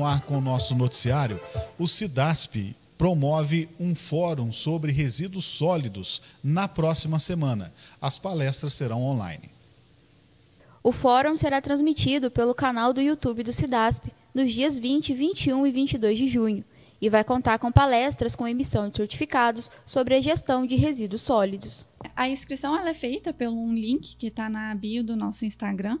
continuar com o nosso noticiário, o Cidasp promove um fórum sobre resíduos sólidos na próxima semana. As palestras serão online. O fórum será transmitido pelo canal do YouTube do Cidasp nos dias 20, 21 e 22 de junho e vai contar com palestras com emissão de certificados sobre a gestão de resíduos sólidos. A inscrição é feita pelo um link que está na bio do nosso Instagram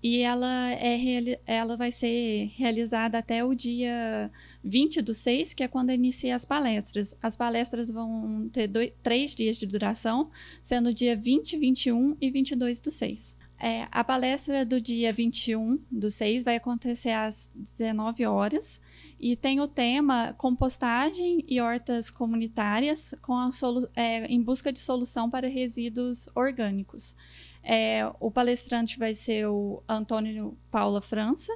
e ela, é, ela vai ser realizada até o dia 20 do 6, que é quando inicia as palestras. As palestras vão ter dois, três dias de duração, sendo dia 20, 21 e 22 do 6. É, a palestra do dia 21 do 6 vai acontecer às 19 horas e tem o tema Compostagem e Hortas Comunitárias com a é, em busca de solução para resíduos orgânicos. É, o palestrante vai ser o Antônio Paula França.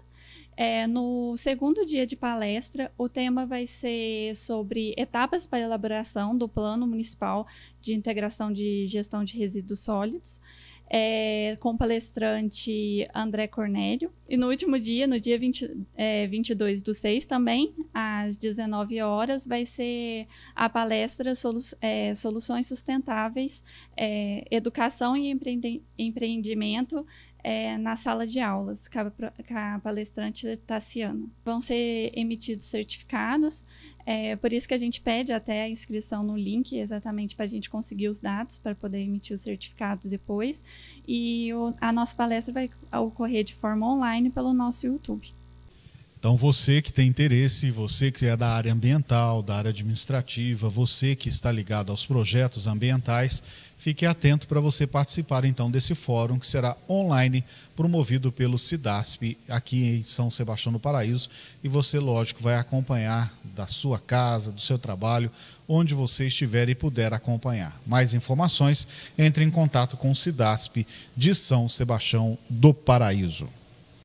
É, no segundo dia de palestra, o tema vai ser sobre etapas para elaboração do Plano Municipal de Integração de Gestão de Resíduos Sólidos é, com o palestrante André Cornélio. E no último dia, no dia 20, é, 22 do 6 também, às 19 horas, vai ser a palestra Solu é, Soluções Sustentáveis, é, Educação e Empreendimento é, na sala de aulas, a palestrante taciano. Vão ser emitidos certificados, é, por isso que a gente pede até a inscrição no link, exatamente para a gente conseguir os dados para poder emitir o certificado depois. E o, a nossa palestra vai ocorrer de forma online pelo nosso YouTube. Então, você que tem interesse, você que é da área ambiental, da área administrativa, você que está ligado aos projetos ambientais, fique atento para você participar então desse fórum que será online, promovido pelo CIDASP aqui em São Sebastião do Paraíso. E você, lógico, vai acompanhar da sua casa, do seu trabalho, onde você estiver e puder acompanhar. Mais informações, entre em contato com o CIDASP de São Sebastião do Paraíso.